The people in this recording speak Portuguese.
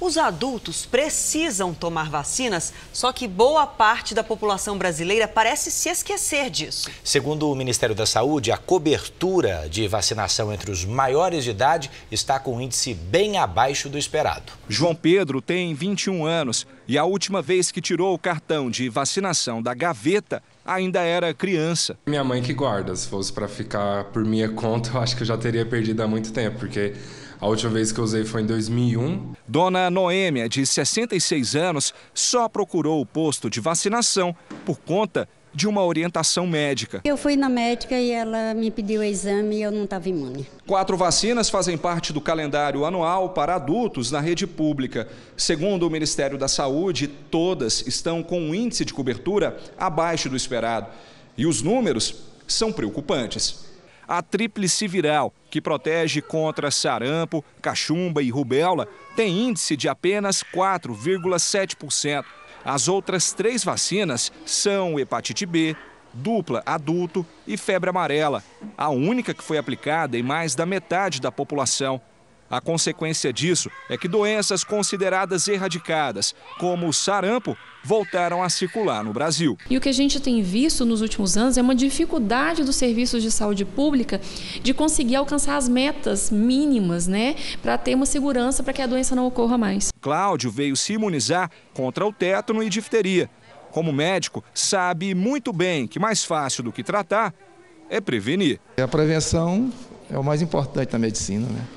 Os adultos precisam tomar vacinas, só que boa parte da população brasileira parece se esquecer disso. Segundo o Ministério da Saúde, a cobertura de vacinação entre os maiores de idade está com um índice bem abaixo do esperado. João Pedro tem 21 anos e a última vez que tirou o cartão de vacinação da gaveta ainda era criança. Minha mãe que guarda, se fosse para ficar por minha conta, eu acho que eu já teria perdido há muito tempo, porque a última vez que eu usei foi em 2001. Dona Noêmia, de 66 anos, só procurou o posto de vacinação por conta de uma orientação médica. Eu fui na médica e ela me pediu o exame e eu não estava imune. Quatro vacinas fazem parte do calendário anual para adultos na rede pública. Segundo o Ministério da Saúde, todas estão com um índice de cobertura abaixo do esperado. E os números são preocupantes. A tríplice viral, que protege contra sarampo, cachumba e rubéola, tem índice de apenas 4,7%. As outras três vacinas são hepatite B, dupla adulto e febre amarela, a única que foi aplicada em mais da metade da população a consequência disso é que doenças consideradas erradicadas, como o sarampo, voltaram a circular no Brasil. E o que a gente tem visto nos últimos anos é uma dificuldade dos serviços de saúde pública de conseguir alcançar as metas mínimas, né, para ter uma segurança para que a doença não ocorra mais. Cláudio veio se imunizar contra o tétano e difteria. Como médico, sabe muito bem que mais fácil do que tratar é prevenir. A prevenção é o mais importante na medicina, né?